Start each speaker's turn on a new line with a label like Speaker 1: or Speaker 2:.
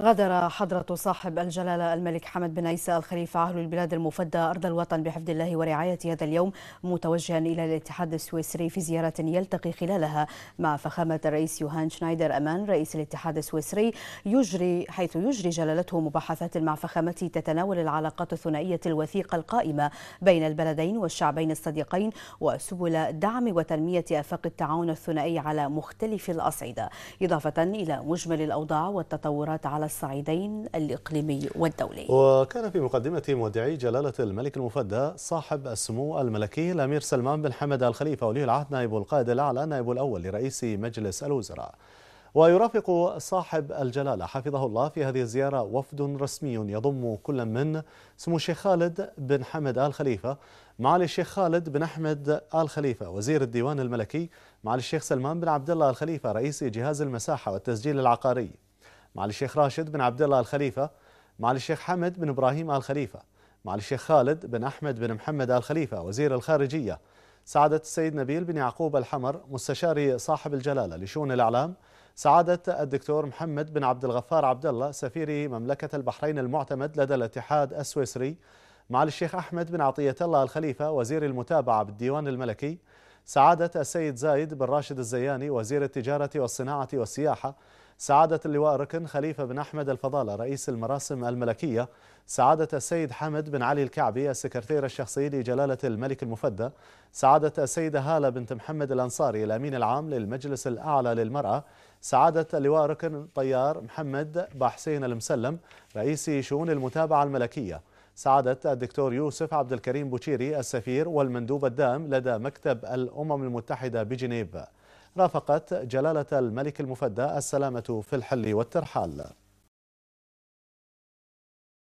Speaker 1: غادر حضرة صاحب الجلالة الملك حمد بن عيسى الخليفة عهل البلاد المفدى أرض الوطن بحفظ الله ورعاية هذا اليوم متوجها إلى الاتحاد السويسري في زيارة يلتقي خلالها مع فخامة الرئيس يوهان شنايدر أمان رئيس الاتحاد السويسري يجري حيث يجري جلالته مباحثات مع فخامته تتناول العلاقات الثنائية الوثيقة القائمة بين البلدين والشعبين الصديقين وسبل دعم وتنمية آفاق التعاون الثنائي على مختلف الأصعدة إضافة إلى مجمل الأوضاع والتطورات على الصعيدين الإقليمي والدولي
Speaker 2: وكان في مقدمة مودعي جلالة الملك المفدى صاحب السمو الملكي الأمير سلمان بن حمد آل خليفة ولي العهد نائب القائد الأعلى نائب الأول لرئيس مجلس الوزراء ويرافق صاحب الجلالة حفظه الله في هذه الزيارة وفد رسمي يضم كل من سمو الشيخ خالد بن حمد آل خليفة معالي الشيخ خالد بن أحمد آل خليفة وزير الديوان الملكي معالي الشيخ سلمان بن عبد الله آل خليفة رئيس جهاز المساحة والتسجيل العقاري معالي الشيخ راشد بن عبد الله الخليفة معالي الشيخ حمد بن إبراهيم آل خليفة معالي الشيخ خالد بن أحمد بن محمد آل خليفة وزير الخارجية سعادة السيد نبيل بن يعقوب الحمر مستشاري صاحب الجلالة لشؤون الإعلام سعادة الدكتور محمد بن عبد الغفار عبد الله سفير مملكة البحرين المعتمد لدى الاتحاد السويسري معالي الشيخ أحمد بن عطية الله الخليفة وزير المتابعة بالديوان الملكي سعادة السيد زايد بن راشد الزياني وزير التجارة والصناعة والسياحة سعادة اللواء ركن خليفة بن أحمد الفضالة رئيس المراسم الملكية سعادة السيد حمد بن علي الكعبي السكرتير الشخصي لجلالة الملك المفدى سعادة السيدة هالة بنت محمد الأنصاري الأمين العام للمجلس الأعلى للمرأة سعادة اللواء ركن طيار محمد بحسين المسلم رئيس شؤون المتابعة الملكية سعادة الدكتور يوسف عبد الكريم بوشيري السفير والمندوب الدام لدى مكتب الأمم المتحدة بجنيف رافقت جلالة الملك المفدى السلامة في الحل والترحال